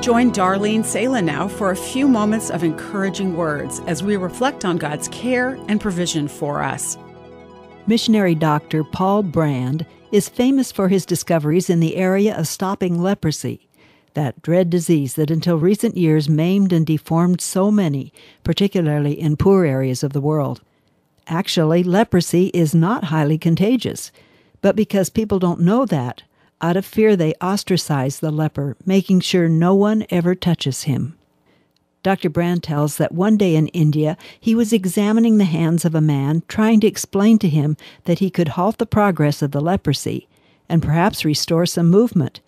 Join Darlene Salem now for a few moments of encouraging words as we reflect on God's care and provision for us. Missionary doctor Paul Brand is famous for his discoveries in the area of stopping leprosy, that dread disease that until recent years maimed and deformed so many, particularly in poor areas of the world. Actually, leprosy is not highly contagious, but because people don't know that, out of fear, they ostracize the leper, making sure no one ever touches him. Dr. Brand tells that one day in India, he was examining the hands of a man, trying to explain to him that he could halt the progress of the leprosy and perhaps restore some movement,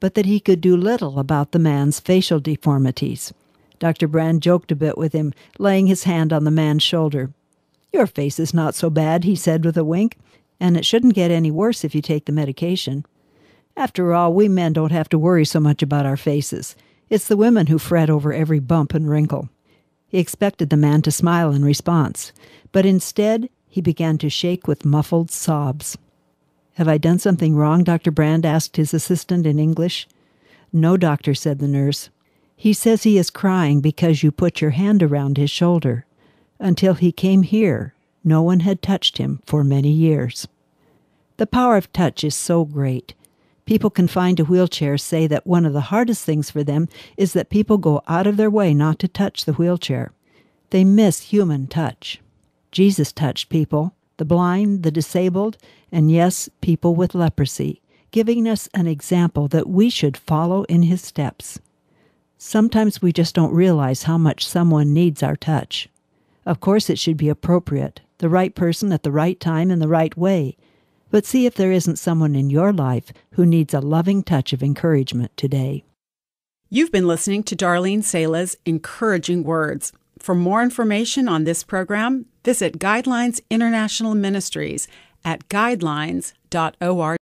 but that he could do little about the man's facial deformities. Dr. Brand joked a bit with him, laying his hand on the man's shoulder. Your face is not so bad, he said with a wink, and it shouldn't get any worse if you take the medication. After all, we men don't have to worry so much about our faces. It's the women who fret over every bump and wrinkle. He expected the man to smile in response, but instead he began to shake with muffled sobs. Have I done something wrong? Dr. Brand asked his assistant in English. No, doctor, said the nurse. He says he is crying because you put your hand around his shoulder. Until he came here, no one had touched him for many years. The power of touch is so great people confined to wheelchairs say that one of the hardest things for them is that people go out of their way not to touch the wheelchair. They miss human touch. Jesus touched people, the blind, the disabled, and yes, people with leprosy, giving us an example that we should follow in his steps. Sometimes we just don't realize how much someone needs our touch. Of course, it should be appropriate, the right person at the right time in the right way, but see if there isn't someone in your life who needs a loving touch of encouragement today. You've been listening to Darlene Sala's Encouraging Words. For more information on this program, visit Guidelines International Ministries at guidelines.org.